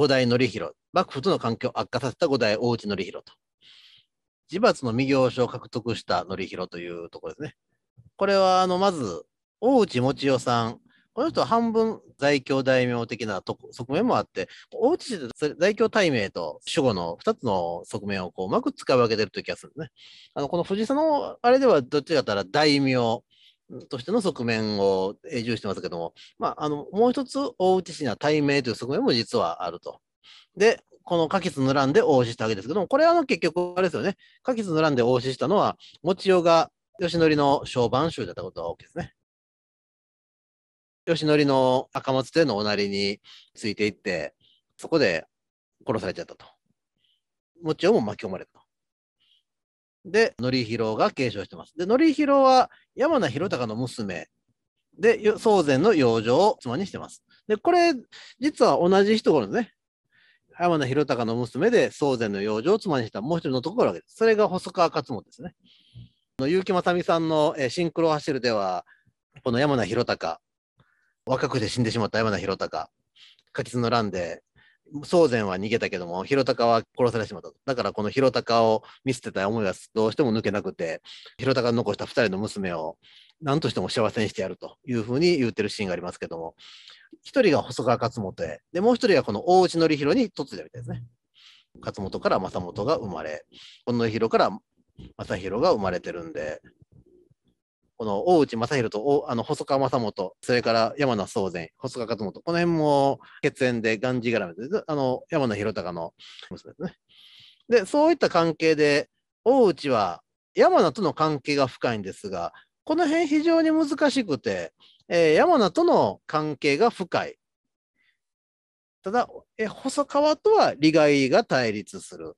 五代則弘、幕府との関係を悪化させた五代大内範弘と、自罰の未行書を獲得した範弘というところですね。これは、あの、まず、大内持代さん、この人は半分在京大名的な側面もあって、大内氏で在京大名と守護の2つの側面をこううまく使い分けてるという気がするんですね。あのこの藤井のあれではどっちかったら大名、としての側面を永住してますけども、まあ、あのもう一つ大内氏には対名という側面も実はあると。で、このカキスの乱で応死したわけですけども、これはの結局、あれですよね、カキスの乱で応死したのは、持ちよが義則の小番集だったことが大きいですね。義則の赤松とのおなりについていって、そこで殺されちゃったと。持ちよも巻き込まれたと。で、範弘が継承してます。で、範弘は山名弘隆の娘で、宗禅の養生を妻にしてます。で、これ、実は同じ人頃ですね。山名弘隆の娘で宗禅の養生を妻にしたもう一人のところわけです。それが細川勝元ですね。結城正美さんのシンクロ走るでは、この山名弘隆、若くて死んでしまった山名弘隆、書きの乱で宗禅は逃げたけども、広高は殺されてしまった。だからこの広高を見捨てた思いがどうしても抜けなくて、広高が残した2人の娘を何としても幸せにしてやるというふうに言ってるシーンがありますけども、1人が細川勝元へ、で、もう1人はこの大内則弘に嫁いだみたいですね。勝本から政元が生まれ、本野弘から正弘が生まれてるんで、この大内正弘とあの細川正元、それから山名宗善、細川勝元、この辺も血縁でがんじがらめで、あの山名宏隆の娘ですね。で、そういった関係で、大内は山名との関係が深いんですが、この辺非常に難しくて、えー、山名との関係が深い。ただ、え細川とは利害が対立する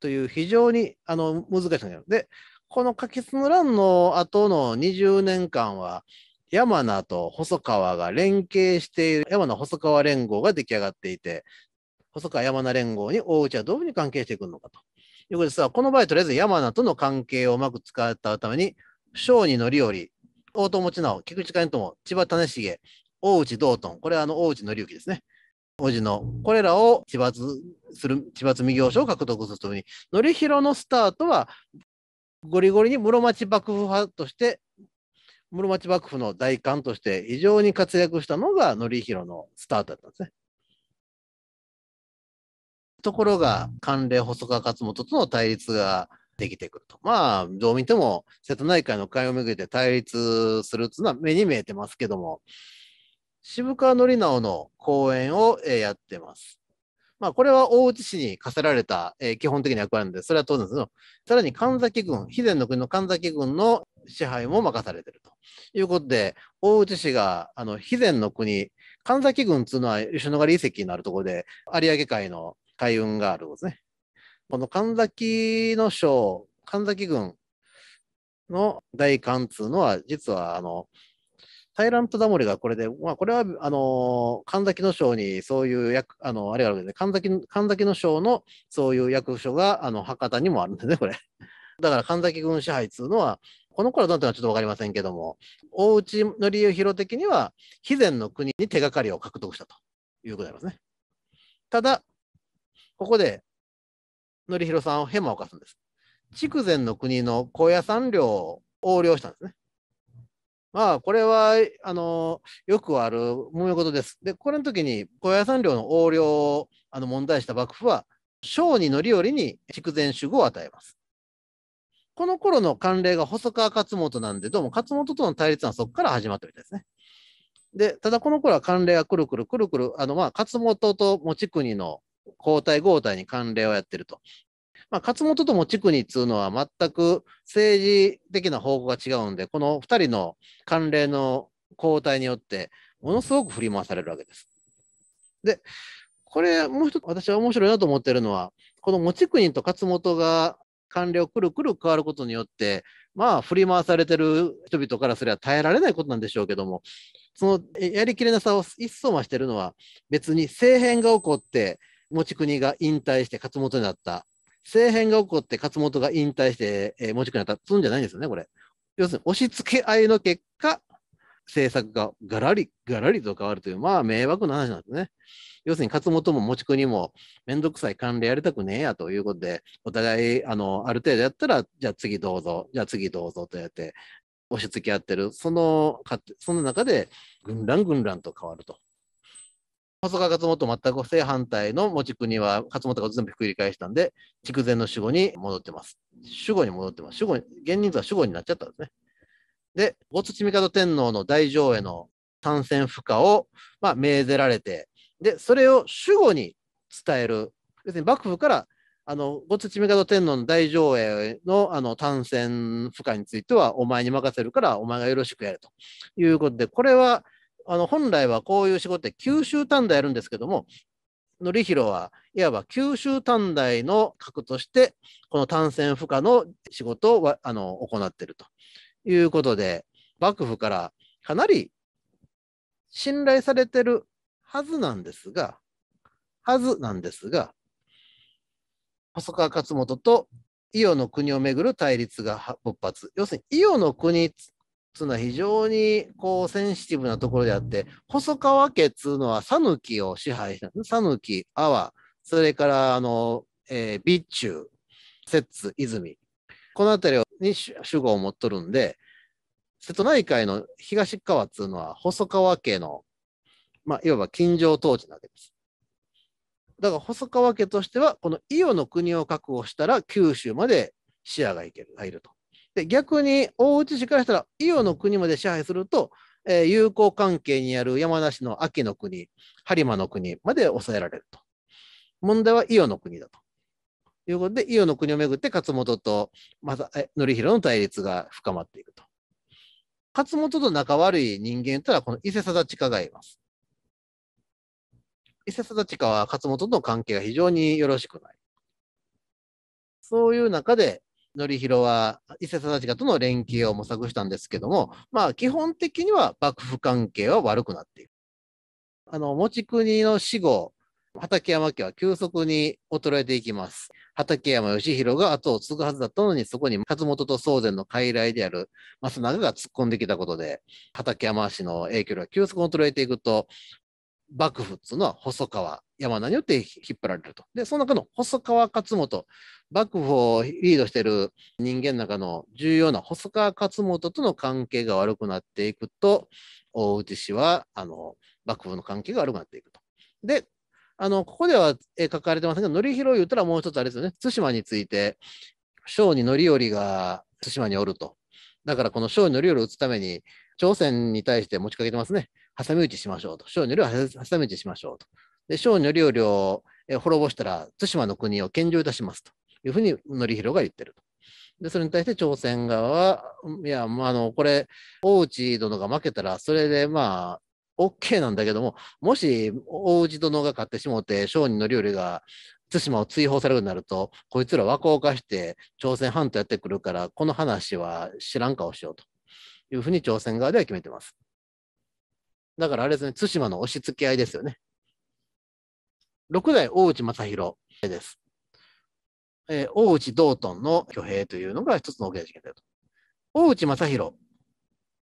という非常にあの難しいので、このカキスの乱の後の20年間は、山名と細川が連携している山名細川連合が出来上がっていて、細川山名連合に大内はどういうふうに関係してくるのかということですが、この場合、とりあえず山名との関係をうまく使ったために、小にのりおり、大友知直、菊池兼友、千葉種重、大内道頓、これはあの大内のりゆきですね。王子の、これらを千罰する、千罰未行書を獲得するとめに、のりひろのスタートは、ゴリゴリに室町幕府派として、室町幕府の大官として非常に活躍したのが範弘のスタートだったんですね。ところが、官連細川勝元との対立ができてくると。まあ、どう見ても瀬戸内海の海をめぐって対立するっいうのは目に見えてますけども、渋川範直の講演をやってます。まあ、これは大内氏に課せられた、えー、基本的な役割なんで、それは当然ですけど、さらに神崎軍、肥前の国の神崎軍の支配も任されているということで、大内氏が、あの、肥前の国、神崎軍というのは吉野ヶ里遺跡のあるところで、有明海の海運があるんですね。この神崎の省、神崎軍の大艦というのは、実は、あの、タイラントダモリがこれで、まあ、これは、あの神崎の章にそういう役、あの、あれがあるわけで、神崎、神崎の省のそういう役所が、あの、博多にもあるんですね、これ。だから神崎軍支配っていうのは、この頃だのはちょっとわかりませんけども、大内の理由広的には、肥前の国に手がかりを獲得したということにありますね。ただ、ここで、のりひろさんをヘマを犯すんです。筑前の国の高野山領を横領したんですね。まあ、これは、あの、よくある揉め事です。で、これの時に、高野山寮の横領をあの問題した幕府は、商人の利頼に筑前守護を与えます。この頃の慣例が細川勝元なんで、どうも勝元との対立はそこから始まったみたいですね。で、ただこの頃は慣例がくるくるくるくる、あの、まあ、勝元と持ち国の交代交代に慣例をやってると。まあ、勝本とも地区にっつうのは全く政治的な方向が違うんで、この2人の慣例の交代によって、ものすごく振り回されるわけです。で、これ、もう一つ私は面白いなと思ってるのは、この持ち国と勝本が官僚くるくる変わることによって、まあ、振り回されてる人々からすれば耐えられないことなんでしょうけども、そのやりきれなさを一層増してるのは、別に政変が起こって、持ち国が引退して勝本になった。政変が起こって勝本が引退して、えー、もちくになった、そんじゃないんですよね、これ。要するに押し付け合いの結果、政策がガラリ、ガラリと変わるという、まあ迷惑な話なんですね。要するに勝本も持ち国もめんどくさい関連やりたくねえやということで、お互い、あの、ある程度やったら、じゃあ次どうぞ、じゃあ次どうぞとやって、押し付け合ってる、その、その中で、ぐんらんぐんらんと変わると。細川勝元全く正反対の持ち国は勝本が全部ひっくり返したんで、筑前の守護に戻ってます。守護に戻ってます。守護、現人図は守護になっちゃったんですね。で、大津帝天皇の大乗への参戦不可を、まあ、命ぜられて、で、それを守護に伝える。別に幕府から、あの、ごつち帝天皇の大上映の、あの、単戦不可については、お前に任せるから、お前がよろしくやれということで、これは、あの本来はこういう仕事って九州短大やるんですけども、ひろはいわば九州短大の核として、この単線負荷の仕事をあの行っているということで、幕府からかなり信頼されてるはずなんですが、はずなんですが、細川勝元と伊予の国をめぐる対立が勃発。要するに伊予の国つうのは非常にこうセンシティブなところであって、細川家っつうのは讃岐を支配したんです。讃岐、阿波、それからあの、えー、備中、摂津、泉。この辺りに主語を持っとるんで、瀬戸内海の東側っつうのは細川家の、まあ、いわば近城統治なわけです。だから細川家としては、この伊予の国を確保したら九州まで視野がいける、がいると。で逆に大内氏からしたら伊予の国まで支配すると、えー、友好関係にある山梨の秋の国、播磨の国まで抑えられると。問題は伊予の国だと。いうことで、伊予の国をめぐって勝本とまた則弘の対立が深まっていくと。勝本と仲悪い人間とはこの伊勢定親がいます。伊勢定親は勝本との関係が非常によろしくない。そういう中で、範弘は伊勢定親との連携を模索したんですけども、まあ、基本的には幕府関係は悪くなっている。あの持ち国の死後畠山家は急速に衰えていきます。畠山義弘が後を継ぐはずだったのに、そこに勝本と宗禅の傀儡である増永が突っ込んできたことで、畠山氏の影響力は急速に衰えていくと、幕府っつうのは細川、山名によって引っ張られると。で、その中の細川勝元、幕府をリードしている人間の中の重要な細川勝元との関係が悪くなっていくと、大内氏は、あの、幕府の関係が悪くなっていくと。で、あの、ここでは書かれてませんけど、範広言ったらもう一つあれですよね。対馬について、商に範頼が対馬におると。だからこの商に範頼を打つために、朝鮮に対して持ちかけてますね。挟み撃ちしましょうと。商人領を挟み撃ちしましょうと。で、商領領を滅ぼしたら、対馬の国を献上いたしますというふうに範弘が言ってると。で、それに対して朝鮮側は、いや、まあ、あの、これ、大内殿が負けたら、それでまあ、OK なんだけども、もし大内殿が勝ってしもて、商人の料理が対馬を追放されるようになると、こいつら和光化して朝鮮半島やってくるから、この話は知らん顔しようというふうに朝鮮側では決めてます。だからあれですね、対馬の押し付け合いですよね。六代大内正弘です。えー、大内道頓の挙兵というのが一つの大きな事件だと。大内正弘。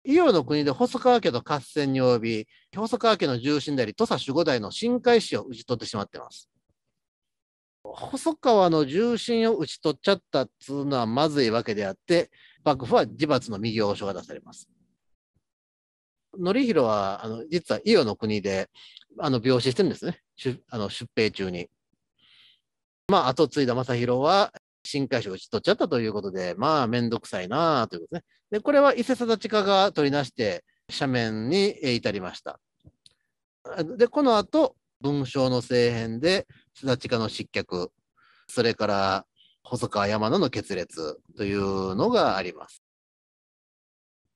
伊予の国で細川家と合戦に及び、細川家の重臣であり、土佐守護代の新海氏を討ち取ってしまっています。細川の重臣を討ち取っちゃったっつうのはまずいわけであって、幕府は自罰の右往所が出されます。典弘は、あの、実は伊予の国で、あの、病死してるんですね。あの出兵中に。まあ、後継いだ正弘は、新海社を打ち取っちゃったということで、まあ、めんどくさいなということですね。で、これは伊勢定近が取りなして、斜面に至りました。で、この後、文章の政変で、定近の失脚、それから細川山名の決裂というのがあります。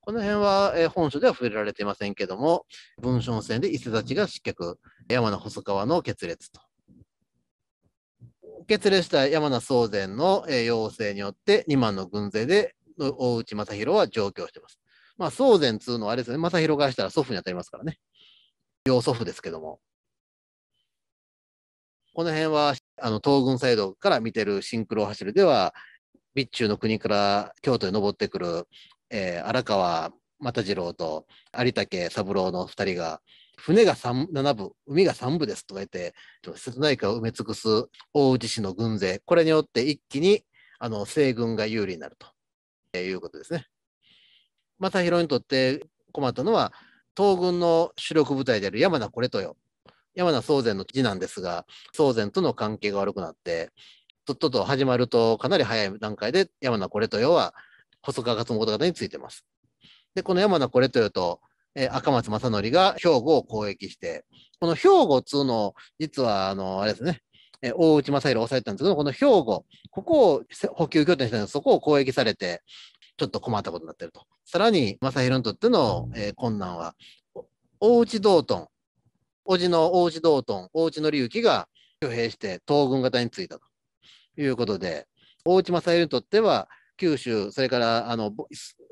この辺は、え本書では触れられていませんけども、文春戦で伊勢崎が失脚、山名細川の決裂と。決裂した山名宗全の、え要請によって、2万の軍勢で大内正弘は上京しています。まあ、宗禅つうのはあれですね、正宏がしたら祖父に当たりますからね。要祖父ですけども。この辺は、あの、東軍サイドから見てるシンクロ走るでは、備中の国から京都に登ってくるえー、荒川又次郎と有武三郎の2人が、船が7部、海が3部ですとか言って、瀬戸内海を埋め尽くす大内市の軍勢、これによって一気にあの西軍が有利になると、えー、いうことですね。正宏にとって困ったのは、東軍の主力部隊である山名これとよ。山名宗禅の次男ですが、宗禅との関係が悪くなって、とっとと始まると、かなり早い段階で山名これとよは細川勝元方についてます。で、この山名これというと、えー、赤松正則が兵庫を攻撃して、この兵庫っつうのを、実は、あの、あれですね、えー、大内正宏を抑えたんですけど、この兵庫、ここを補給拠点にしたんですそこを攻撃されて、ちょっと困ったことになってると。さらに、正宏にとっての、えー、困難は、大内道頓、叔父の大内道頓、大内則之が挙兵して東軍方についたということで、大内正宏にとっては、九州、それからあの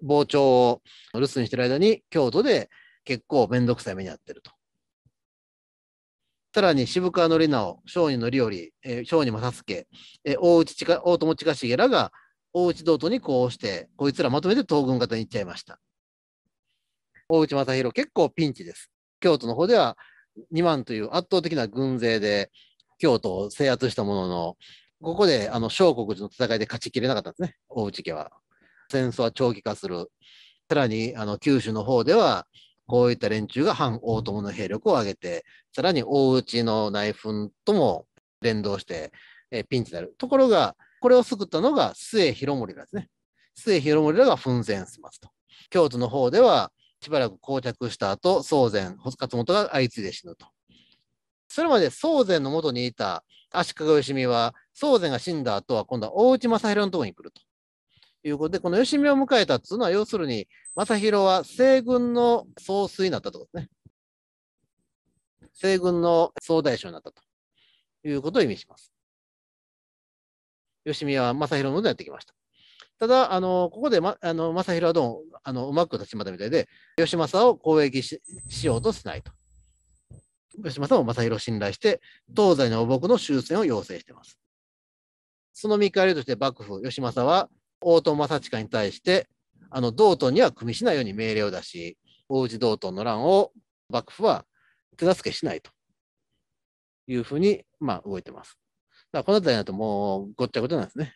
傍聴を留守にしてる間に、京都で結構面倒くさい目に遭ってると。さらに渋川のりなお、松陰のりより、えー、正助、えー、大内近大友近重らが大内道とにこうして、こいつらまとめて東軍方に行っちゃいました。大内正弘、結構ピンチです。京都の方では2万という圧倒的な軍勢で京都を制圧したものの、ここで、あの、小国寺の戦いで勝ちきれなかったんですね、大内家は。戦争は長期化する。さらに、あの、九州の方では、こういった連中が反大友の兵力を上げて、さらに大内の内紛とも連動して、えピンチになる。ところが、これを救ったのが末広盛ですね。末広盛らが奮戦しますと。京都の方では、しばらく膠着した後、宗禅、勝本が相次いで死ぬと。それまで宗禅のもとにいた足利義美は、宗禅が死んだ後は、今度は大内正宏のところに来ると。いうことで、この吉見を迎えたっていうのは、要するに、正宏は西軍の総帥になったということですね。西軍の総大将になったということを意味します。吉美は正宏のでやってきました。ただ、あの、ここで、ま、あの、正宏はどうも、あの、うまく立ちまったみたいで、吉政を攻撃ししようとしないと。吉政を正弘信頼して、東西の汚牧の終戦を要請しています。その見返りとして幕府、義政は大友正親に対して、あの道頓には組みしないように命令を出し、王子道頓の乱を幕府は手助けしないというふうに、まあ、動いてます。だからこの辺りだともうごっちゃごちゃなんですね。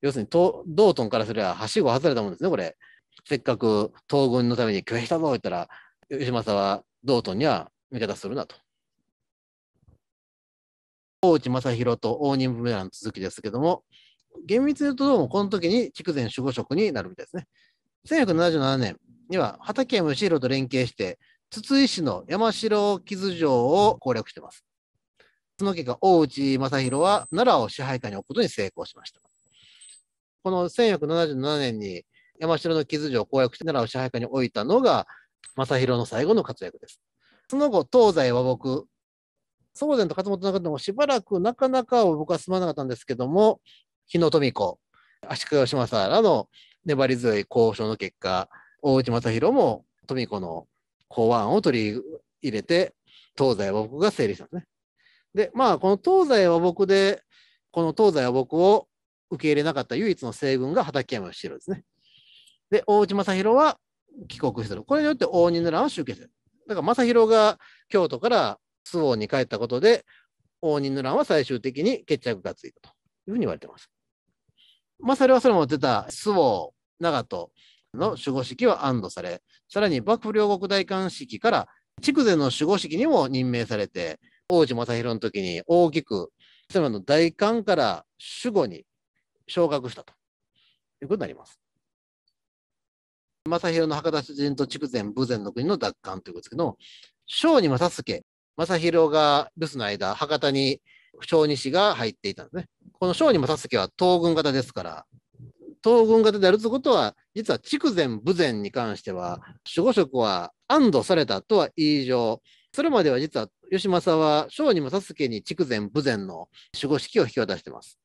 要するに道頓からすればはしご外れたもんですね、これ。せっかく東軍のために拒否したぞ言ったら、義政は道頓には見方するなと。大内正弘と応仁ブメの続きですけども、厳密に言うとどうもこの時に筑前守護職になるみたいですね。1977年には畠山義弘と連携して、筒井市の山城傷城を攻略しています。その結果、大内正弘は奈良を支配下に置くことに成功しました。この1477年に山城の傷城を攻略して奈良を支配下に置いたのが、正弘の最後の活躍です。その後、東西は僕、宗善と勝本の中でもしばらくなかなか僕は進まなかったんですけども、日野富子、足利義政らの粘り強い交渉の結果、大内正弘も富子の公案を取り入れて、東西は僕が成立したんですね。で、まあ、この東西は僕で、この東西は僕を受け入れなかった唯一の西軍が畠山るんですね。で、大内正弘は帰国する。これによって応仁の乱を集結する。だから正宏が京都から周防に帰ったことで、応仁の乱は最終的に決着がついたというふうに言われています。正れはそれも出た周防、長門の守護式は安堵され、さらに幕府両国大官式から筑前の守護式にも任命されて、王子正宏の時に大きく、妻の大官から守護に昇格したということになります。正弘の博多主人と筑前、武前の国の奪還ということですけど、小にも助け、正宏が留守の間、博多に小西が入っていたんですね。この小にも助けは東軍型ですから、東軍型であるということは、実は筑前、武前に関しては、守護職は安堵されたとは言い上、それまでは実は義政は小にも助けに筑前、武前の守護式を引き渡してます。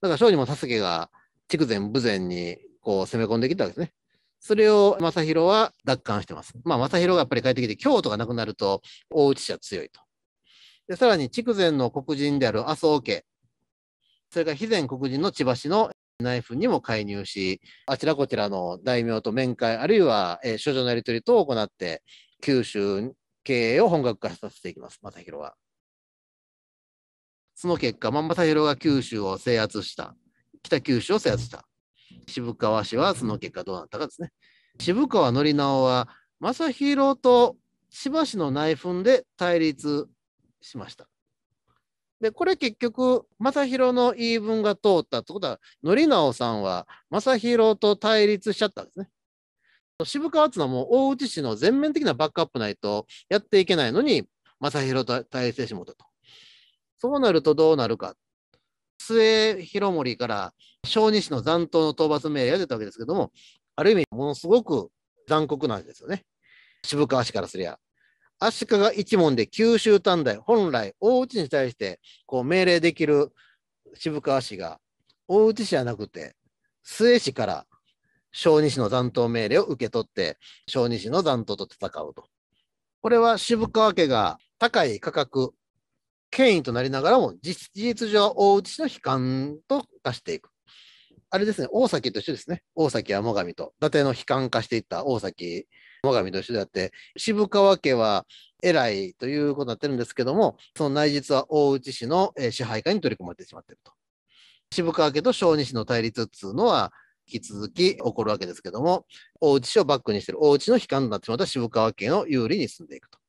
だから小にも助けが筑前、武前にこう攻め込んできたわけですね。それを正宏は奪還してます。まあ、正宏がやっぱり帰ってきて、京都がなくなると、大内氏は強いと。で、さらに、筑前の黒人である麻生家、それから肥前黒人の千葉市の内紛にも介入し、あちらこちらの大名と面会、あるいは、えー、書のやり取り等を行って、九州経営を本格化させていきます、正宏は。その結果、正宏が九州を制圧した、北九州を制圧した。渋川氏はその結果どうなったかですね。渋川宣直は正弘と千葉しの内紛で対立しました。で、これ結局、正弘の言い分が通ったってことは、な直さんは正弘と対立しちゃったんですね。渋川っていうのはもう大内氏の全面的なバックアップないとやっていけないのに、正弘と対立してしもたと。そうなるとどうなるか末広盛から小西の残党の討伐命令が出たわけですけども、ある意味、ものすごく残酷なんですよね。渋川氏からすりゃ。足利一門で九州短大、本来、大内に対してこう命令できる渋川氏が、大内氏じゃなくて、末氏から小児市の残党命令を受け取って、小児市の残党と戦うと。これは渋川家が高い価格、権威となりながらも、事実上、大内の悲観と化していく。あれですね、大崎と一緒ですね。大崎は最上と。伊達の悲観化していった大崎、最上と一緒であって、渋川家は偉いということになってるんですけども、その内実は大内氏の支配下に取り込まれてしまっていると。渋川家と小児の対立っていうのは、引き続き起こるわけですけども、大内氏をバックにしてる、大内の悲観になってしまった渋川家の有利に進んでいくと。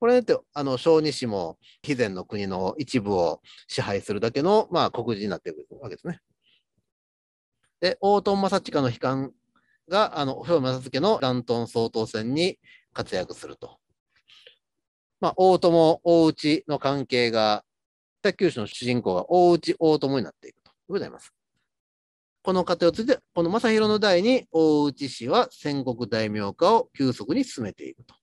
これって、あの、小児子も、肥前の国の一部を支配するだけの、まあ、黒人になっていくわけですね。で、大友正親の悲観が、あの、兵馬正助の乱闘総統選に活躍すると。まあ、大友、大内の関係が、北九州の主人公が大内、大友になっていくと。ございます。この過程をついて、この正宏の代に大内氏は戦国大名化を急速に進めていくと。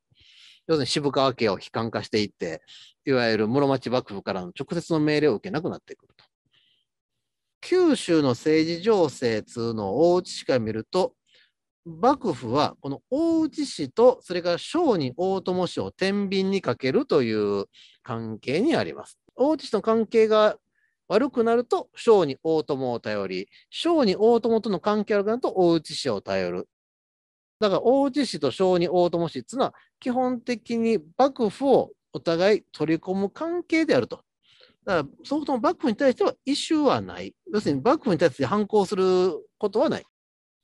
要するに渋川家を悲観化していって、いわゆる室町幕府からの直接の命令を受けなくなってくると。九州の政治情勢通の大内市から見ると、幕府はこの大内氏とそれから商人大友氏を天秤にかけるという関係にあります。大内氏の関係が悪くなると商人大友を頼り、商人大友との関係が悪くなると大内氏を頼る。だから大内氏と小児大友氏っていうのは基本的に幕府をお互い取り込む関係であると。だからそもそも幕府に対しては異シはない。要するに幕府に対して反抗することはない。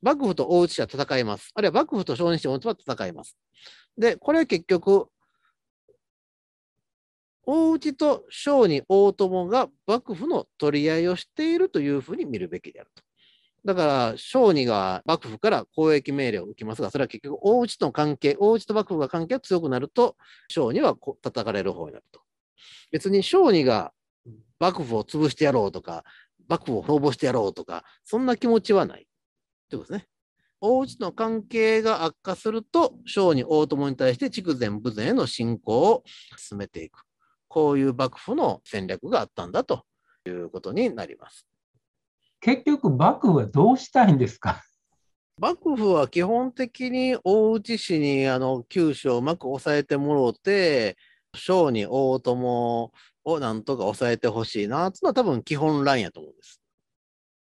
幕府と大内氏は戦います。あるいは幕府と小児氏は戦います。で、これは結局、大内と小児大友が幕府の取り合いをしているというふうに見るべきであると。だから、小児が幕府から公益命令を受けますが、それは結局、大内との関係、大内と幕府が関係が強くなると、小児は叩かれる方になると。別に小児が幕府を潰してやろうとか、幕府を滅ぼしてやろうとか、そんな気持ちはない。ということですね。大内との関係が悪化すると、小児大友に対して筑前武前への侵攻を進めていく。こういう幕府の戦略があったんだということになります。結局、幕府はどうしたいんですか幕府は基本的に大内氏にあの九州をうまく抑えてもろうて、将に大友をなんとか抑えてほしいなっいうのは多分基本ラインやと思うんです。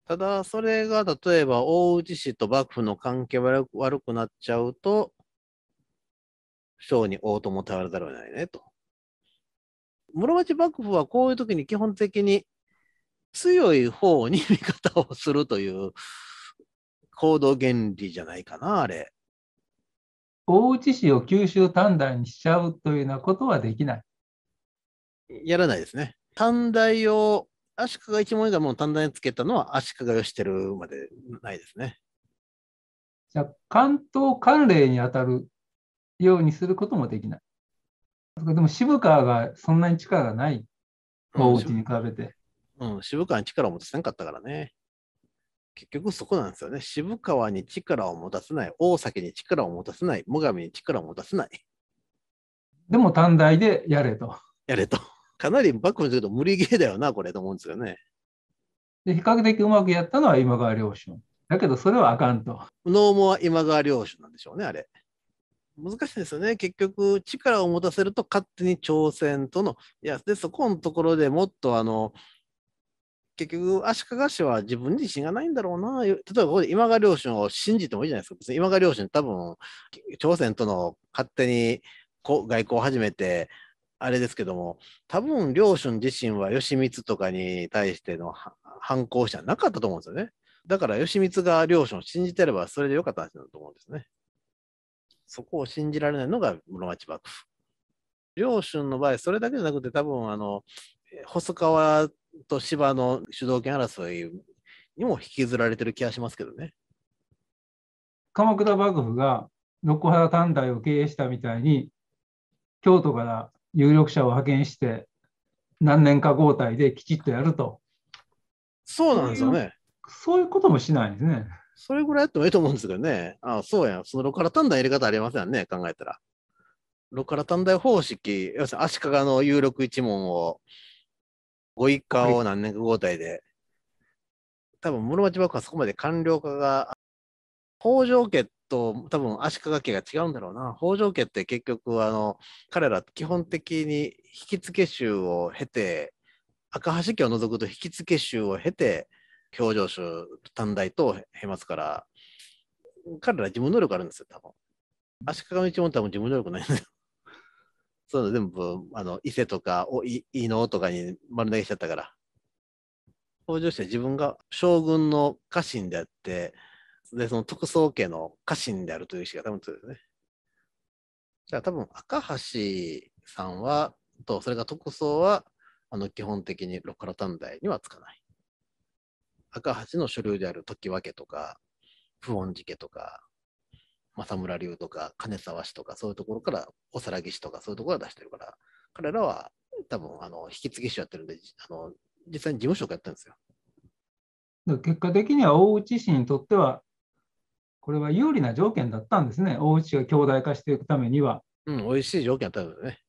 ただ、それが例えば大内氏と幕府の関係悪くなっちゃうと、将に大友を頼らざるを得ないねと。室町幕府はこういう時に基本的に強い方に味方をするという行動原理じゃないかな、あれ。大内氏を九州短大にしちゃうというようなことはできない。やらないですね。短大を、足利が一文字がもう短大につけたのは足利をしてるまでないですね。じゃあ、関東関連に当たるようにすることもできない。でも渋川がそんなに力がない、大内に比べて。うん、渋川に力を持たせなかったからね。結局そこなんですよね。渋川に力を持たせない、大崎に力を持たせない、最上に力を持たせない。でも短大でやれと。やれと。かなり幕府にすると無理ゲーだよな、これと思うんですよね。で、比較的うまくやったのは今川良春。だけどそれはあかんと。ノーモア今川良春なんでしょうね、あれ。難しいですよね。結局、力を持たせると勝手に挑戦との、いや、で、そこのところでもっとあの、結局、足利氏は自分自身がないんだろうな。例えば、ここで今川両親を信じてもいいじゃないですか。別に今川両親、多分、朝鮮との勝手に外交を始めて、あれですけども、多分、両親自身は義満とかに対しての反抗者なかったと思うんですよね。だから、義満が両親を信じてれば、それでよかった話だと思うんですね。そこを信じられないのが室町幕府。両親の場合、それだけじゃなくて、多分あの細川と芝の主導権争いにも引きずられてる気がしますけどね。鎌倉幕府が六原短大を経営したみたいに京都から有力者を派遣して何年か交代できちっとやると。そうなんですよね。そういうこともしないですね。それぐらいやってもいいと思うんですけどね。ああ、そうやん。その六原短大入れ方ありませんね、考えたら。六原短大方式、要するに足利の有力一門をご一家を何年か交代で、多分室町幕府はそこまで官僚化が、北条家と多分足利家が違うんだろうな。北条家って結局、あの、彼ら基本的に引き付衆を経て、赤橋家を除くと引付衆を経て、表情衆、短大と経ますから、彼ら自分能力あるんですよ、多分。足利の一も多分自分能力ないんですよ。そういうの全部、あの、伊勢とか、おい伊能とかに丸投げしちゃったから。北条氏は自分が将軍の家臣であって、で、その徳宗家の家臣であるという意思が多分強いですね。じゃあ多分、赤橋さんは、と、それが徳宗は、あの、基本的に六原短大にはつかない。赤橋の所領である時分家とか、不穏寺家とか、政村流とか金沢市とかそういうところからおさらぎ市とかそういうところが出してるから彼らは多分あの引き継ぎ師やってるんであの実際に事務職やってるんですよ結果的には大内氏にとってはこれは有利な条件だったんですね大内が強大化していくためにはうん美味しい条件だったんだよね